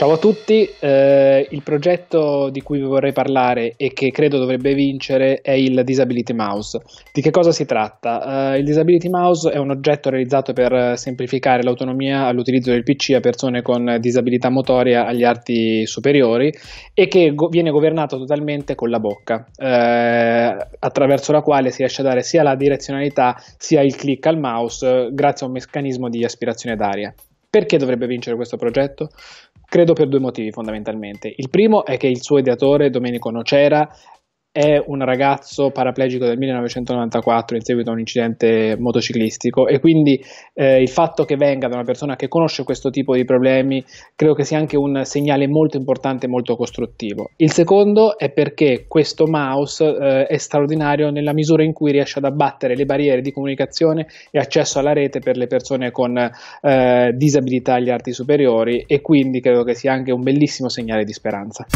Ciao a tutti, eh, il progetto di cui vi vorrei parlare e che credo dovrebbe vincere è il Disability Mouse. Di che cosa si tratta? Eh, il Disability Mouse è un oggetto realizzato per semplificare l'autonomia all'utilizzo del PC a persone con disabilità motoria agli arti superiori e che go- viene governato totalmente con la bocca, eh, attraverso la quale si riesce a dare sia la direzionalità sia il click al mouse eh, grazie a un meccanismo di aspirazione d'aria. Perché dovrebbe vincere questo progetto? Credo per due motivi fondamentalmente. Il primo è che il suo ideatore, Domenico Nocera, è un ragazzo paraplegico del 1994 in seguito a un incidente motociclistico e quindi eh, il fatto che venga da una persona che conosce questo tipo di problemi credo che sia anche un segnale molto importante e molto costruttivo. Il secondo è perché questo mouse eh, è straordinario nella misura in cui riesce ad abbattere le barriere di comunicazione e accesso alla rete per le persone con eh, disabilità agli arti superiori e quindi credo che sia anche un bellissimo segnale di speranza.